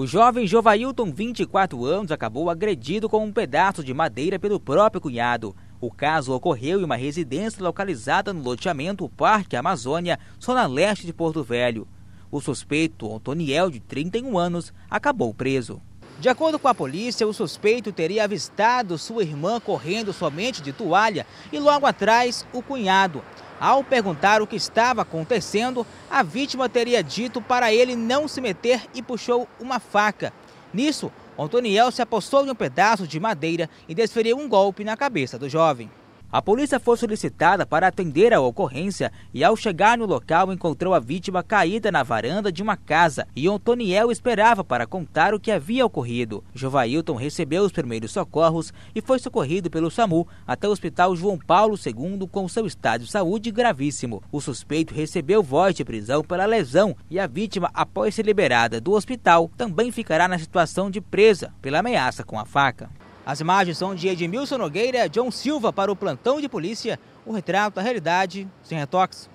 O jovem Jovailton, 24 anos, acabou agredido com um pedaço de madeira pelo próprio cunhado. O caso ocorreu em uma residência localizada no loteamento Parque Amazônia, zona leste de Porto Velho. O suspeito, Antoniel, de 31 anos, acabou preso. De acordo com a polícia, o suspeito teria avistado sua irmã correndo somente de toalha e logo atrás o cunhado. Ao perguntar o que estava acontecendo, a vítima teria dito para ele não se meter e puxou uma faca. Nisso, Antoniel se apossou de um pedaço de madeira e desferiu um golpe na cabeça do jovem. A polícia foi solicitada para atender a ocorrência e, ao chegar no local, encontrou a vítima caída na varanda de uma casa e Antoniel esperava para contar o que havia ocorrido. Jovailton recebeu os primeiros socorros e foi socorrido pelo SAMU até o Hospital João Paulo II com seu estado de saúde gravíssimo. O suspeito recebeu voz de prisão pela lesão e a vítima, após ser liberada do hospital, também ficará na situação de presa pela ameaça com a faca. As imagens são de Edmilson Nogueira, John Silva para o plantão de polícia. O retrato da realidade sem retoques.